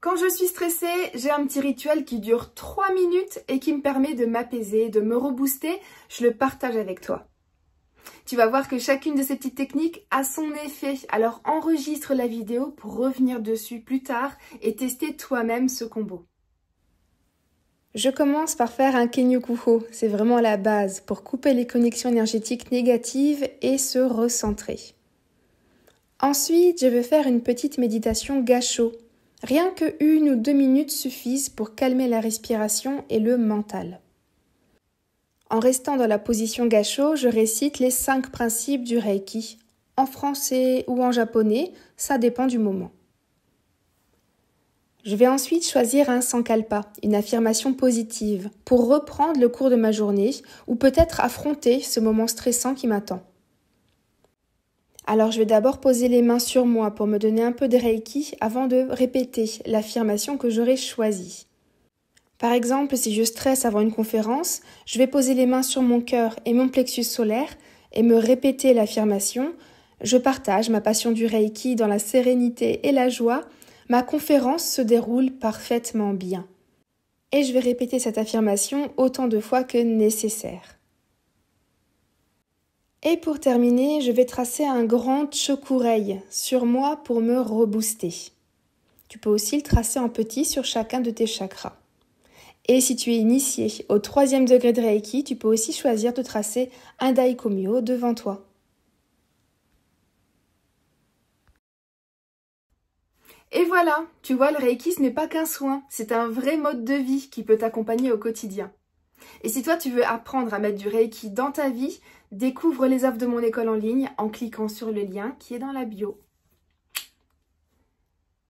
Quand je suis stressée, j'ai un petit rituel qui dure 3 minutes et qui me permet de m'apaiser, de me rebooster. Je le partage avec toi. Tu vas voir que chacune de ces petites techniques a son effet. Alors enregistre la vidéo pour revenir dessus plus tard et tester toi-même ce combo. Je commence par faire un Kenyukuho, c'est vraiment la base pour couper les connexions énergétiques négatives et se recentrer. Ensuite, je vais faire une petite méditation gâchot. Rien que une ou deux minutes suffisent pour calmer la respiration et le mental. En restant dans la position gâchot, je récite les cinq principes du Reiki, en français ou en japonais, ça dépend du moment. Je vais ensuite choisir un sans sankalpa, une affirmation positive, pour reprendre le cours de ma journée ou peut-être affronter ce moment stressant qui m'attend. Alors je vais d'abord poser les mains sur moi pour me donner un peu de Reiki avant de répéter l'affirmation que j'aurai choisie. Par exemple, si je stresse avant une conférence, je vais poser les mains sur mon cœur et mon plexus solaire et me répéter l'affirmation Je partage ma passion du Reiki dans la sérénité et la joie, ma conférence se déroule parfaitement bien. Et je vais répéter cette affirmation autant de fois que nécessaire. Et pour terminer, je vais tracer un grand Chokurei sur moi pour me rebooster. Tu peux aussi le tracer en petit sur chacun de tes chakras. Et si tu es initié au troisième degré de Reiki, tu peux aussi choisir de tracer un Daikomyo devant toi. Et voilà, tu vois, le Reiki, ce n'est pas qu'un soin, c'est un vrai mode de vie qui peut t'accompagner au quotidien. Et si toi tu veux apprendre à mettre du Reiki dans ta vie, découvre les offres de mon école en ligne en cliquant sur le lien qui est dans la bio.